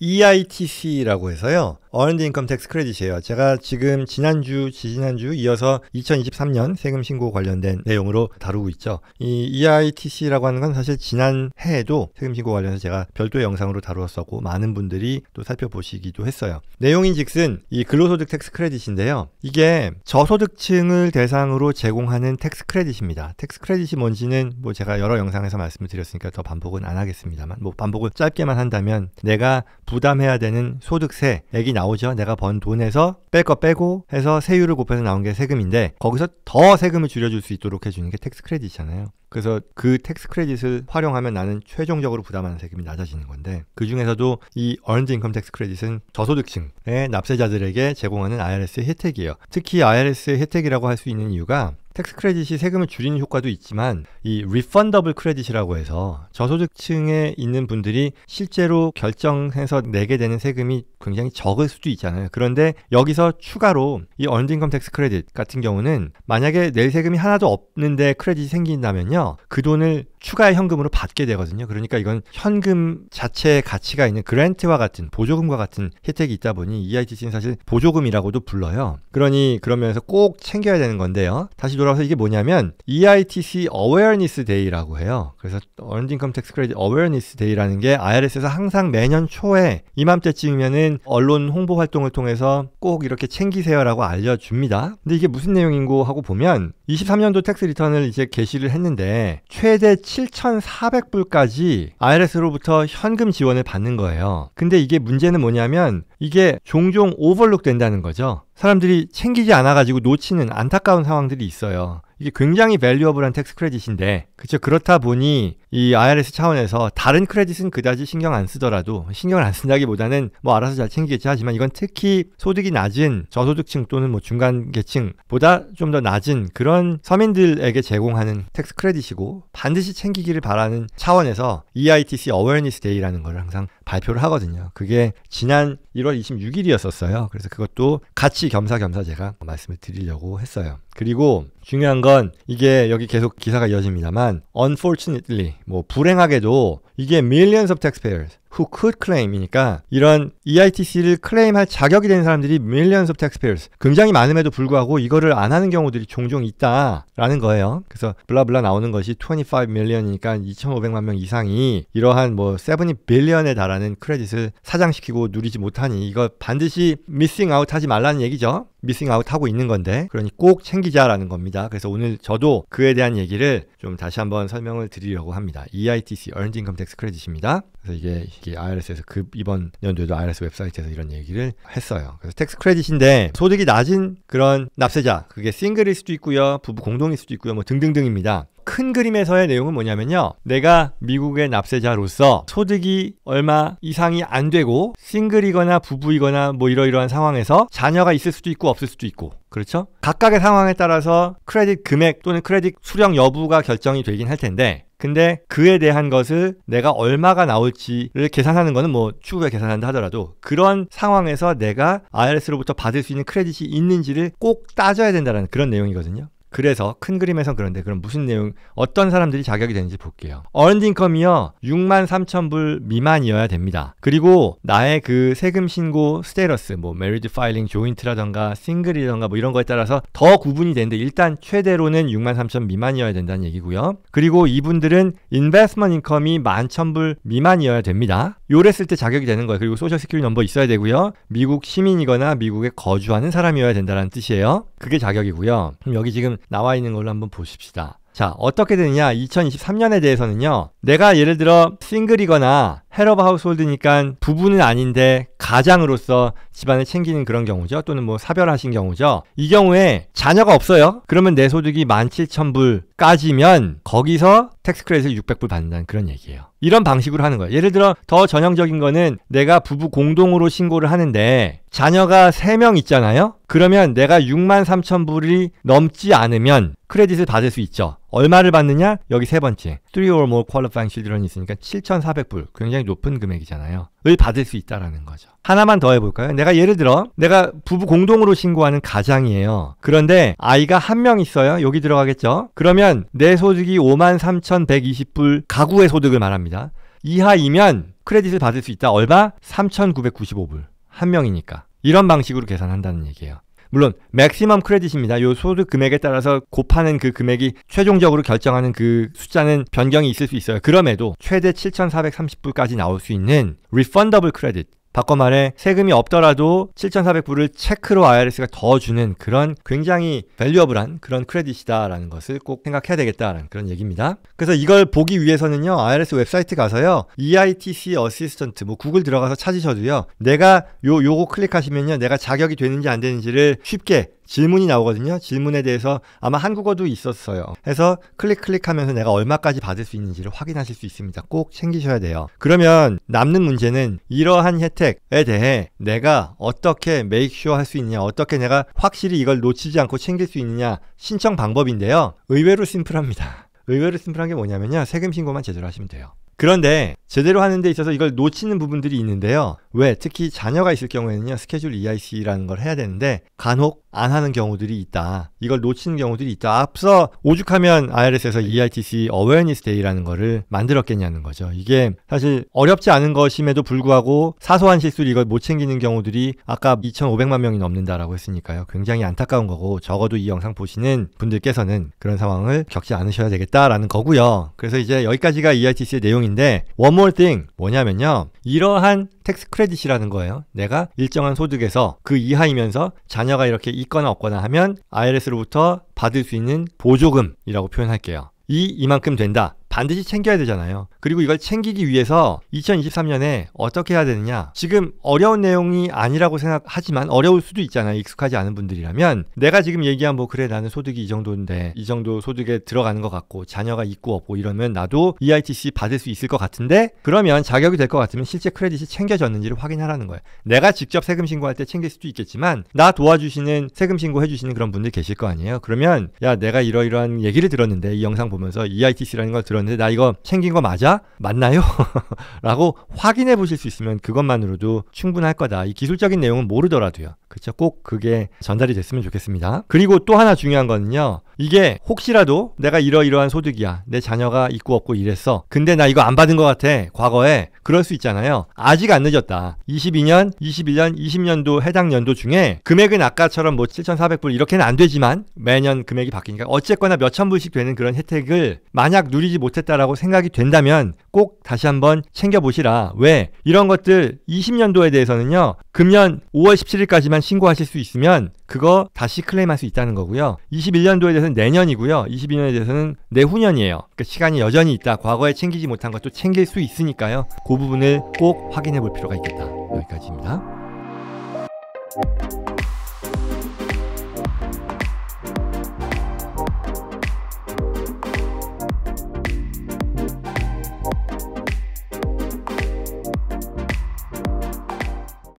EITC라고 해서요. 어른드 인컴 텍스 크레딧이에요. 제가 지금 지난주, 지지난주 이어서 2023년 세금 신고 관련된 내용으로 다루고 있죠. 이 EITC라고 하는 건 사실 지난해에도 세금 신고 관련해서 제가 별도의 영상으로 다루었었고 많은 분들이 또 살펴보시기도 했어요. 내용인 즉슨 이 근로소득 텍스 크레딧인데요. 이게 저소득층을 대상으로 제공하는 텍스 크레딧입니다. 텍스 크레딧이 뭔지는 뭐 제가 여러 영상에서 말씀을 드렸으니까 더 반복은 안 하겠습니다만 뭐 반복을 짧게만 한다면 내가 부담해야 되는 소득세액이 나오죠. 내가 번 돈에서 뺄 거 빼고 해서 세율을 곱해서 나온 게 세금인데 거기서 더 세금을 줄여줄 수 있도록 해주는 게 텍스 크레딧이잖아요. 그래서 그 텍스 크레딧을 활용하면 나는 최종적으로 부담하는 세금이 낮아지는 건데 그 중에서도 이 얼른드 인컴 텍스 크레딧은 저소득층의 납세자들에게 제공하는 i r s 혜택이에요. 특히 i r s 혜택이라고 할 수 있는 이유가 텍스 크레딧이 세금을 줄이는 효과도 있지만 이 리펀더블 크레딧이라고 해서 저소득층에 있는 분들이 실제로 결정해서 내게 되는 세금이 굉장히 적을 수도 있잖아요. 그런데 여기서 추가로 이 언딩컴 텍스 크레딧 같은 경우는 만약에 낼 세금이 하나도 없는데 크레딧이 생긴다면요. 하면요. 그 돈을 추가 현금으로 받게 되거든요. 그러니까 이건 현금 자체의 가치가 있는 그랜트와 같은 보조금과 같은 혜택이 있다 보니 EITC는 사실 보조금이라고도 불러요. 그러니 그러면서 꼭 챙겨야 되는 건데요. 다시 돌아와서 이게 뭐냐면 EITC Awareness Day라고 해요. 그래서 Earned Income Tax Credit Awareness Day라는 게 IRS에서 항상 매년 초에 이맘때쯤이면은 언론 홍보 활동을 통해서 꼭 이렇게 챙기세요라고 알려줍니다. 근데 이게 무슨 내용인고 하고 보면 23년도 텍스 리턴을 이제 게시를 했는데 최대 7,400불까지 IRS로부터 현금 지원을 받는 거예요. 근데 이게 문제는 뭐냐면 이게 종종 오버룩 된다는 거죠. 사람들이 챙기지 않아가지고 놓치는 안타까운 상황들이 있어요. 이게 굉장히 밸류어블한 텍스 크레딧인데 그렇죠 그렇다 보니 이 IRS 차원에서 다른 크레딧은 그다지 신경 안 쓰더라도 신경을 안 쓴다기보다는 뭐 알아서 잘 챙기겠지 하지만 이건 특히 소득이 낮은 저소득층 또는 뭐 중간 계층보다 좀 더 낮은 그런 서민들에게 제공하는 텍스 크레딧이고 반드시 챙기기를 바라는 차원에서 EITC 어웨어니스 데이라는 걸 항상 발표를 하거든요. 그게 지난 1월 26일이었었어요. 그래서 그것도 같이 겸사겸사 제가 말씀을 드리려고 했어요. 그리고 중요한 건 이게 여기 계속 기사가 이어집니다만 unfortunately 뭐 불행하게도 이게 millions of taxpayers who could claim이니까 이런 EITC를 클레임할 자격이 된 사람들이 millions of taxpayers 굉장히 많음에도 불구하고 이거를 안 하는 경우들이 종종 있다라는 거예요. 그래서 블라블라 나오는 것이 25 million이니까 2,500만 명 이상이 이러한 뭐7 billion에 달하는 크레딧을 사장시키고 누리지 못하니 이거 반드시 missing out 하지 말라는 얘기죠. missing out 하고 있는 건데 그러니 꼭 챙기자라는 겁니다. 그래서 오늘 저도 그에 대한 얘기를 좀 다시 한번 설명을 드리려고 합니다. EITC Earned Income Tax Credit입니다. 그래서 이게, 이게 IRS에서 그 이번 연도에도 IRS 웹사이트에서 이런 얘기를 했어요. 그래서 텍스 크레딧인데 소득이 낮은 그런 납세자 그게 싱글일 수도 있고요, 부부 공동일 수도 있고요, 뭐 등등등입니다. 큰 그림에서의 내용은 뭐냐면요. 내가 미국의 납세자로서 소득이 얼마 이상이 안 되고 싱글이거나 부부이거나 뭐 이러이러한 상황에서 자녀가 있을 수도 있고 없을 수도 있고 그렇죠? 각각의 상황에 따라서 크레딧 금액 또는 크레딧 수령 여부가 결정이 되긴 할 텐데 근데 그에 대한 것을 내가 얼마가 나올지를 계산하는 거는 뭐 추후에 계산한다 하더라도 그런 상황에서 내가 IRS로부터 받을 수 있는 크레딧이 있는지를 꼭 따져야 된다는 그런 내용이거든요. 그래서 큰 그림에선 그런데 그럼 무슨 내용 어떤 사람들이 자격이 되는지 볼게요. 어른딩컴이요 6만 3천 불 미만이어야 됩니다. 그리고 나의 그 세금 신고 스테러스 뭐 메리드 파일링 조인트라던가 싱글이던가 뭐 이런 거에 따라서 더 구분이 되는데 일단 최대로는 6만 3천 미만이어야 된다는 얘기고요. 그리고 이분들은 인베스먼 인컴이 1만 1천 불 미만이어야 됩니다. 요래 쓸때 자격이 되는 거예요. 그리고 소셜 시큐리 넘버 있어야 되고요. 미국 시민이거나 미국에 거주하는 사람이어야 된다는 뜻이에요. 그게 자격이고요. 그럼 여기 지금 나와 있는 걸로 한번 보십시다. 자, 어떻게 되느냐? 2023년에 대해서는요. 내가 예를 들어 싱글이거나 헤러브 하우스홀드니까 부부는 아닌데 가장으로서 집안을 챙기는 그런 경우죠. 또는 뭐 사별하신 경우죠. 이 경우에 자녀가 없어요. 그러면 내 소득이 17,000불까지면 거기서 텍스 크레딧을 600불 받는다는 그런 얘기예요. 이런 방식으로 하는 거예요. 예를 들어 더 전형적인 거는 내가 부부 공동으로 신고를 하는데 자녀가 3명 있잖아요? 그러면 내가 6만 3천 불이 넘지 않으면 크레딧을 받을 수 있죠. 얼마를 받느냐? 여기 세 번째. 3 or more qualifying children이 있으니까 7,400불. 굉장히 높은 금액이잖아요. 을 받을 수 있다라는 거죠. 하나만 더 해볼까요? 내가 예를 들어, 내가 부부 공동으로 신고하는 가장이에요. 그런데 아이가 한 명 있어요. 여기 들어가겠죠? 그러면 내 소득이 53,120불 가구의 소득을 말합니다. 이하이면 크레딧을 받을 수 있다. 얼마? 3,995불. 한 명이니까. 이런 방식으로 계산한다는 얘기예요. 물론 맥시멈 크레딧입니다. 요 소득 금액에 따라서 곱하는 그 금액이 최종적으로 결정하는 그 숫자는 변경이 있을 수 있어요. 그럼에도 최대 7,430불까지 나올 수 있는 리펀더블 크레딧 바꿔 말해 세금이 없더라도 7,400불을 체크로 IRS가 더 주는 그런 굉장히 밸류어블한 그런 크레딧이다라는 것을 꼭 생각해야 되겠다라는 그런 얘기입니다. 그래서 이걸 보기 위해서는요. IRS 웹사이트 가서요. EITC 어시스턴트 뭐 구글 들어가서 찾으셔도요. 내가 요 요거 클릭하시면요. 내가 자격이 되는지 안 되는지를 쉽게 질문이 나오거든요. 질문에 대해서 아마 한국어도 있었어요. 해서 클릭 클릭하면서 내가 얼마까지 받을 수 있는지를 확인하실 수 있습니다. 꼭 챙기셔야 돼요. 그러면 남는 문제는 이러한 혜택에 대해 내가 어떻게 메이크쇼 할 수 있느냐, 어떻게 내가 확실히 이걸 놓치지 않고 챙길 수 있느냐 신청 방법인데요. 의외로 심플합니다. 의외로 심플한 게 뭐냐면요. 세금 신고만 제대로 하시면 돼요. 그런데 제대로 하는 데 있어서 이걸 놓치는 부분들이 있는데요. 왜? 특히 자녀가 있을 경우에는요. 스케줄 EIC라는 걸 해야 되는데 간혹 안 하는 경우들이 있다. 이걸 놓치는 경우들이 있다. 앞서 오죽하면 IRS에서 EITC Awareness Day라는 거를 만들었겠냐는 거죠. 이게 사실 어렵지 않은 것임에도 불구하고 사소한 실수를 이걸 못 챙기는 경우들이 아까 2,500만 명이 넘는다라고 했으니까요. 굉장히 안타까운 거고 적어도 이 영상 보시는 분들께서는 그런 상황을 겪지 않으셔야 되겠다라는 거고요. 그래서 이제 여기까지가 EITC의 내용인데 one more thing 뭐냐면요. 이러한 텍스 크레딧이라는 거예요. 내가 일정한 소득에서 그 이하이면서 자녀가 이렇게 있거나 없거나 하면 IRS로부터 받을 수 있는 보조금이라고 표현할게요. 이 이만큼 된다. 반드시 챙겨야 되잖아요. 그리고 이걸 챙기기 위해서 2023년에 어떻게 해야 되느냐. 지금 어려운 내용이 아니라고 생각하지만 어려울 수도 있잖아요. 익숙하지 않은 분들이라면 내가 지금 얘기한 뭐 그래 나는 소득이 이 정도인데 이 정도 소득에 들어가는 것 같고 자녀가 있고 없고 이러면 나도 EITC 받을 수 있을 것 같은데 그러면 자격이 될 것 같으면 실제 크레딧이 챙겨졌는지를 확인하라는 거예요. 내가 직접 세금 신고할 때 챙길 수도 있겠지만 나 도와주시는 세금 신고 해주시는 그런 분들 계실 거 아니에요. 그러면 야 내가 이러이러한 얘기를 들었는데 이 영상 보면서 EITC라는 걸 들었는데 나 이거 챙긴 거 맞아? 기술자 맞나요? 라고 확인해 보실 수 있으면 그것만으로도 충분할 거다. 이 기술적인 내용은 모르더라도요. 그쵸꼭 그게 전달이 됐으면 좋겠습니다. 그리고 또 하나 중요한 거는요. 이게 혹시라도 내가 이러이러한 소득이야. 내 자녀가 있고 없고 이랬어. 근데 나 이거 안 받은 것 같아. 과거에 그럴 수 있잖아요. 아직 안 늦었다. 22년, 21년, 20년도 해당 연도 중에 금액은 아까처럼 뭐 7,400불 이렇게는 안 되지만 매년 금액이 바뀌니까 어쨌거나 몇천 불씩 되는 그런 혜택을 만약 누리지 못했다라고 생각이 된다면 꼭 다시 한번 챙겨 보시라. 왜? 이런 것들 20년도에 대해서는요. 금년 5월 17일까지만 일단 신고하실 수 있으면 그거 다시 클레임할 수 있다는 거고요. 21년도에 대해서는 내년이고요. 22년에 대해서는 내후년이에요. 그러니까 시간이 여전히 있다. 과거에 챙기지 못한 것도 챙길 수 있으니까요. 그 부분을 꼭 확인해 볼 필요가 있겠다. 여기까지입니다.